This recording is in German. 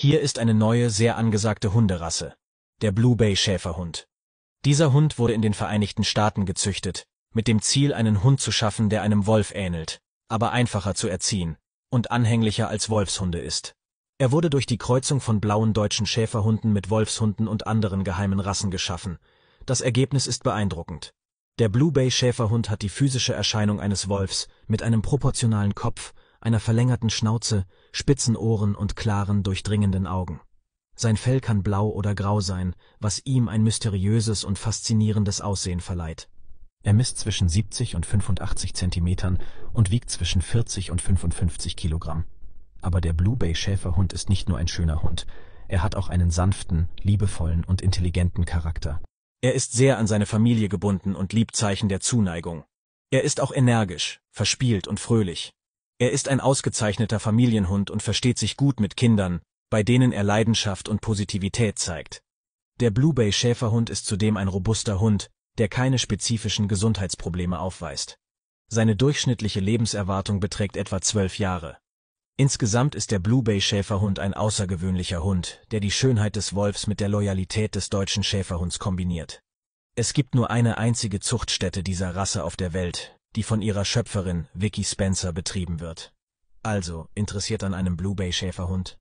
Hier ist eine neue, sehr angesagte Hunderasse, der Blue Bay Schäferhund. Dieser Hund wurde in den Vereinigten Staaten gezüchtet, mit dem Ziel, einen Hund zu schaffen, der einem Wolf ähnelt, aber einfacher zu erziehen und anhänglicher als Wolfshunde ist. Er wurde durch die Kreuzung von blauen deutschen Schäferhunden mit Wolfshunden und anderen geheimen Rassen geschaffen. Das Ergebnis ist beeindruckend. Der Blue Bay Schäferhund hat die physische Erscheinung eines Wolfs mit einem proportionalen Kopf einer verlängerten Schnauze, spitzen Ohren und klaren, durchdringenden Augen. Sein Fell kann blau oder grau sein, was ihm ein mysteriöses und faszinierendes Aussehen verleiht. Er misst zwischen 70 und 85 Zentimetern und wiegt zwischen 40 und 55 Kilogramm. Aber der Blue Bay Schäferhund ist nicht nur ein schöner Hund, er hat auch einen sanften, liebevollen und intelligenten Charakter. Er ist sehr an seine Familie gebunden und liebt Zeichen der Zuneigung. Er ist auch energisch, verspielt und fröhlich, er ist ein ausgezeichneter Familienhund und versteht sich gut mit Kindern, bei denen er Leidenschaft und Positivität zeigt. Der Blue Bay Schäferhund ist zudem ein robuster Hund, der keine spezifischen Gesundheitsprobleme aufweist. Seine durchschnittliche Lebenserwartung beträgt etwa zwölf Jahre. Insgesamt ist der Blue Bay Schäferhund ein außergewöhnlicher Hund, der die Schönheit des Wolfs mit der Loyalität des deutschen Schäferhunds kombiniert. Es gibt nur eine einzige Zuchtstätte dieser Rasse auf der Welt, die von ihrer Schöpferin Vicky Spencer betrieben wird. Also interessiert an einem Blue Bay Schäferhund?